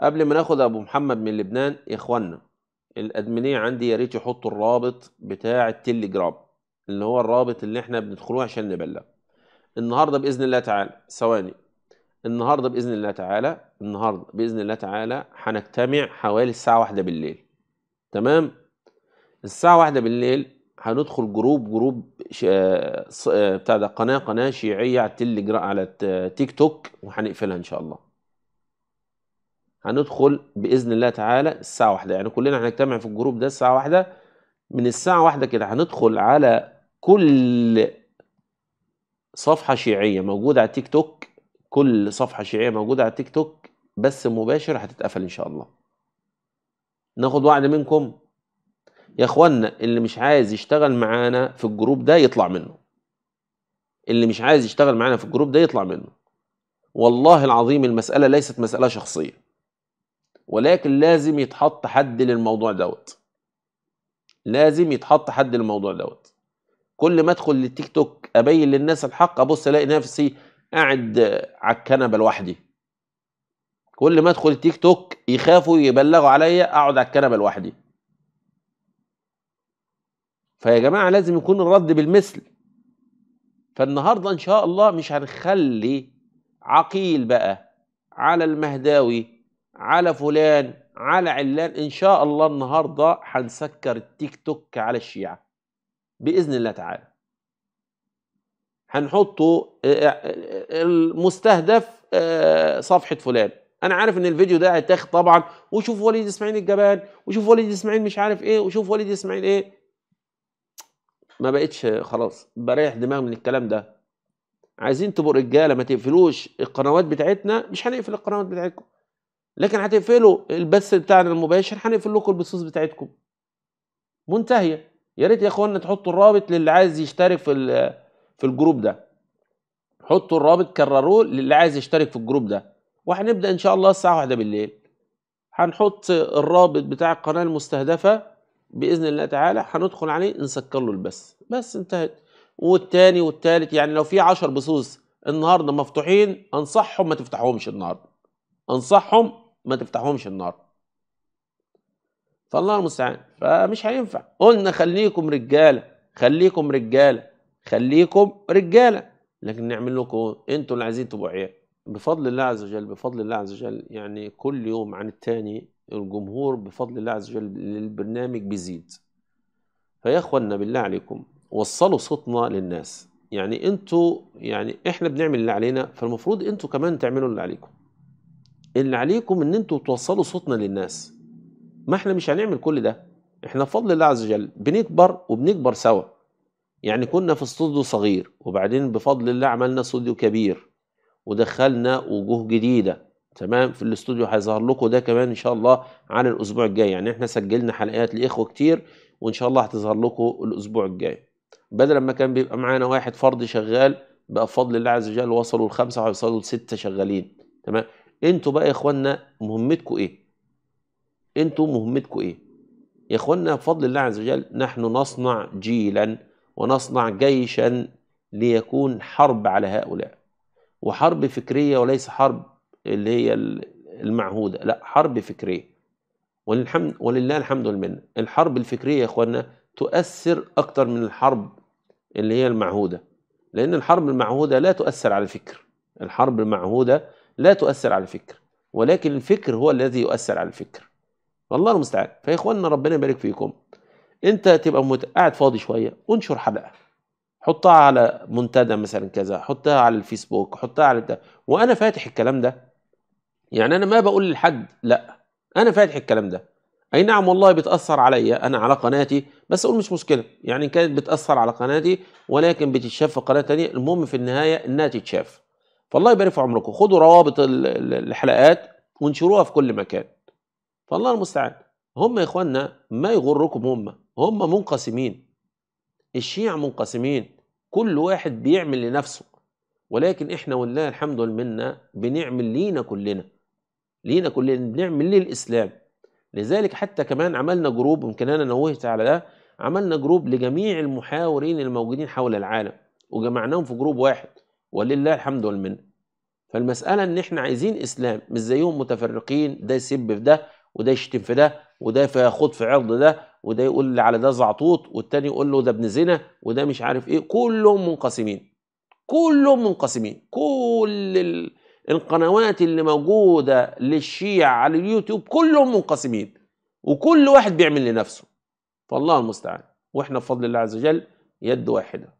قبل ما ناخد ابو محمد من لبنان يا اخوانا الادمنيه عندي يا ريت يحطوا الرابط بتاع التليجرام اللي هو الرابط اللي احنا بندخلوه عشان نبلغ النهارده باذن الله تعالى ثواني النهارده باذن الله تعالى النهارده باذن الله تعالى هنجتمع حوالي الساعه واحدة بالليل تمام الساعه واحدة بالليل هندخل جروب جروب آه، آه، بتاع ده قناه قناه شيعيه على التليجرام على تيك توك وهنقفلها ان شاء الله هندخل باذن الله تعالى الساعه واحدة يعني كلنا هنجتمع في الجروب ده الساعه واحدة من الساعه واحدة كده هندخل على كل صفحه شيعيه موجوده على التيك توك كل صفحه شيعيه موجوده على التيك توك بس مباشر هتتقفل ان شاء الله ناخد وعد منكم يا اخوانا اللي مش عايز يشتغل معانا في الجروب ده يطلع منه اللي مش عايز يشتغل معانا في الجروب ده يطلع منه والله العظيم المسألة ليست مسألة شخصية ولكن لازم يتحط حد للموضوع دوت لازم يتحط حد للموضوع دوت كل ما ادخل للتيك توك ابين للناس الحق ابص الاقي نفسي قاعد على الكنبه لوحدي كل ما ادخل التيك توك يخافوا يبلغوا عليا اقعد على الكنبه لوحدي فيا جماعه لازم يكون الرد بالمثل فالنهارده ان شاء الله مش هنخلي عقيل بقى على المهداوي على فلان على علان ان شاء الله النهارده هنسكر التيك توك على الشيعه باذن الله تعالى هنحطه آه، آه، آه، المستهدف صفحه فلان انا عارف ان الفيديو ده هيتاخد طبعا وشوف وليد اسماعيل الجبان وشوف وليد اسماعيل مش عارف ايه وشوف وليد اسماعيل ايه ما بقتش خلاص بريح دماغي من الكلام ده عايزين تبقوا رجاله ما تقفلوش القنوات بتاعتنا مش هنقفل القنوات بتاعتكم لكن هتقفلوا البث بتاعنا المباشر هنقفل لكم البثوث بتاعتكم منتهيه يا ريت يا اخوانا تحطوا الرابط للي عايز يشترك في في الجروب ده حطوا الرابط كرروه للي عايز يشترك في الجروب ده وهنبدا ان شاء الله الساعه 1 بالليل هنحط الرابط بتاع القناه المستهدفه باذن الله تعالى هندخل عليه نسكر له البث بس انتهت والتاني والتالت يعني لو في 10 بثوث النهارده مفتوحين انصحهم ما تفتحهمش النهارده انصحهم ما تفتحهمش النار فالله المستعان فمش هينفع قلنا خليكم رجاله خليكم رجاله خليكم رجاله لكن نعمل لكم انتوا اللي عايزين تبقوا عيال بفضل الله عز وجل بفضل الله عز وجل يعني كل يوم عن الثاني الجمهور بفضل الله عز وجل للبرنامج بيزيد فيا اخوانا بالله عليكم وصلوا صوتنا للناس يعني انتوا يعني احنا بنعمل اللي علينا فالمفروض انتوا كمان تعملوا اللي عليكم اللي عليكم ان انتوا توصلوا صوتنا للناس ما احنا مش هنعمل كل ده احنا بفضل الله عز وجل بنكبر وبنكبر سوا يعني كنا في استوديو صغير وبعدين بفضل الله عملنا استوديو كبير ودخلنا وجوه جديده تمام في الاستوديو هيظهر لكم ده كمان ان شاء الله على الاسبوع الجاي يعني احنا سجلنا حلقات لاخوه كتير وان شاء الله هتظهر لكم الاسبوع الجاي بدل ما كان بيبقى معانا واحد فرد شغال بقى بفضل الله عز وجل وصلوا لخمسه وهيوصلوا لسته شغالين تمام انتوا بقى يا اخوانا مهمتكم ايه انتوا مهمتكم ايه يا اخوانا بفضل الله عز وجل نحن نصنع جيلا ونصنع جيشا ليكون حرب على هؤلاء وحرب فكريه وليس حرب اللي هي المعهوده لا حرب فكريه وللحمد ولله الحمد والمنه الحرب الفكريه يا اخوانا تؤثر اكتر من الحرب اللي هي المعهوده لان الحرب المعهوده لا تؤثر على الفكر الحرب المعهوده لا تؤثر على الفكر ولكن الفكر هو الذي يؤثر على الفكر والله المستعان فيا اخواننا ربنا يبارك فيكم انت تبقى مت... قاعد فاضي شويه انشر حلقه حطها على منتدى مثلا كذا حطها على الفيسبوك حطها على ده. وانا فاتح الكلام ده يعني انا ما بقول لحد لا انا فاتح الكلام ده اي نعم والله بتاثر عليا انا على قناتي بس اقول مش مشكله يعني كانت بتاثر على قناتي ولكن بتتشاف في قناه تانية المهم في النهايه انها تتشاف فالله يبارك في عمركم خدوا روابط الحلقات وانشروها في كل مكان فالله المستعان هم يا اخوانا ما يغركم هم هم منقسمين الشيع منقسمين كل واحد بيعمل لنفسه ولكن احنا والله الحمد لله بنعمل لينا كلنا لينا كلنا بنعمل للاسلام لذلك حتى كمان عملنا جروب يمكن انا نوهت على ده عملنا جروب لجميع المحاورين الموجودين حول العالم وجمعناهم في جروب واحد ولله الحمد والمنه فالمسألة إن إحنا عايزين إسلام مش زيهم متفرقين ده يسب في ده وده يشتم في ده وده فياخد في عرض ده وده يقول اللي على ده زعطوط والتاني يقول له ده ابن زنا وده مش عارف إيه كلهم منقسمين كلهم منقسمين كل ال... القنوات اللي موجودة للشيعة على اليوتيوب كلهم منقسمين وكل واحد بيعمل لنفسه فالله المستعان واحنا بفضل الله عز وجل يد واحده